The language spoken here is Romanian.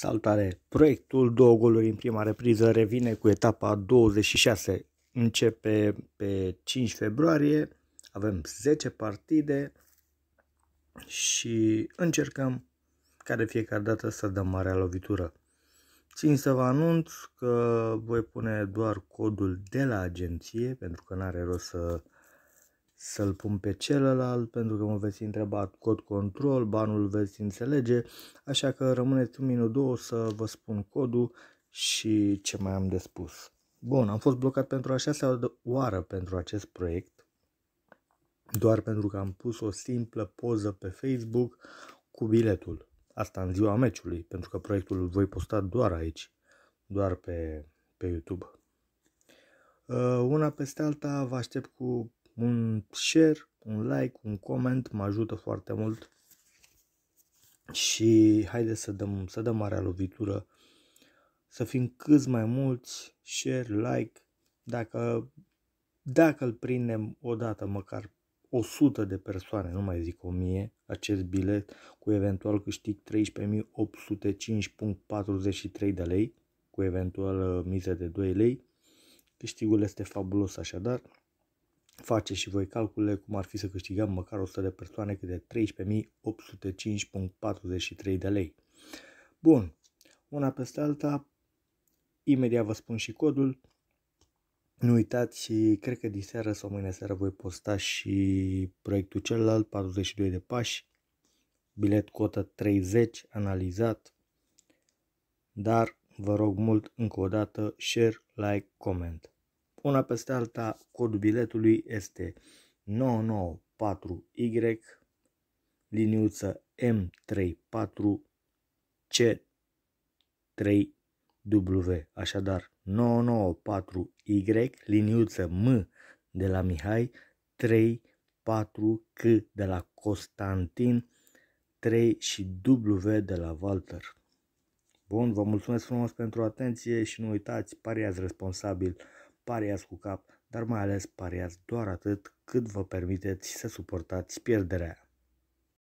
Saltare. Proiectul două goluri în prima repriză revine cu etapa 26. Începe pe 5 februarie. Avem 10 partide și încercăm ca de fiecare dată să dăm marea lovitură. Țin să vă anunț că voi pune doar codul de la agenție pentru că nu are rost să să-l pun pe celălalt pentru că mă veți întreba cod control, banul veți înțelege, așa că rămâneți un minut, două să vă spun codul și ce mai am de spus. Bun, am fost blocat pentru a șasea oară pentru acest proiect, doar pentru că am pus o simplă poză pe Facebook cu biletul. Asta în ziua meciului, pentru că proiectul îl voi posta doar aici, doar pe, pe YouTube. Uh, una peste alta vă aștept cu un share, un like, un coment mă ajută foarte mult și haide să dăm, să dăm marea lovitură, să fim cât mai mulți, share, like, dacă, dacă îl prindem odată măcar 100 de persoane, nu mai zic 1000, acest bilet cu eventual câștig 13.805.43 de lei, cu eventual uh, miză de 2 lei. Câștigul este fabulos așadar. Faceți și voi calcule cum ar fi să câștigăm măcar 100 de persoane câte 13.805.43 de lei. Bun, una peste alta, imediat vă spun și codul. Nu uitați, cred că diseară sau mâine seară voi posta și proiectul celălalt, 42 de pași, bilet cotă 30, analizat, dar vă rog mult încă o dată share, like, comment una peste alta, codul biletului este 994Y liniuță M34C3W. Așadar, 994Y liniuță M de la Mihai 34C de la Constantin 3 și W de la Walter. Bun, vă mulțumesc frumos pentru atenție și nu uitați, pariați responsabil pariați cu cap, dar mai ales pariați doar atât cât vă permiteți să suportați pierderea.